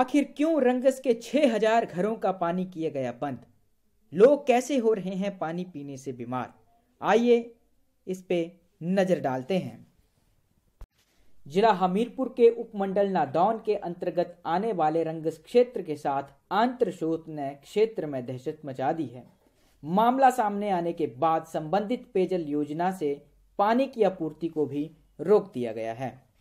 आखिर क्यों रंगस के हजार घरों का पानी किया गया बंद लोग कैसे हो रहे हैं पानी पीने से बीमार आइए इस पे नज़र डालते हैं जिला हमीरपुर के उपमंडल नादौन के अंतर्गत आने वाले रंगस क्षेत्र के साथ आंत्रशोत ने क्षेत्र में दहशत मचा दी है मामला सामने आने के बाद संबंधित पेयजल योजना से पानी की आपूर्ति को भी रोक दिया गया है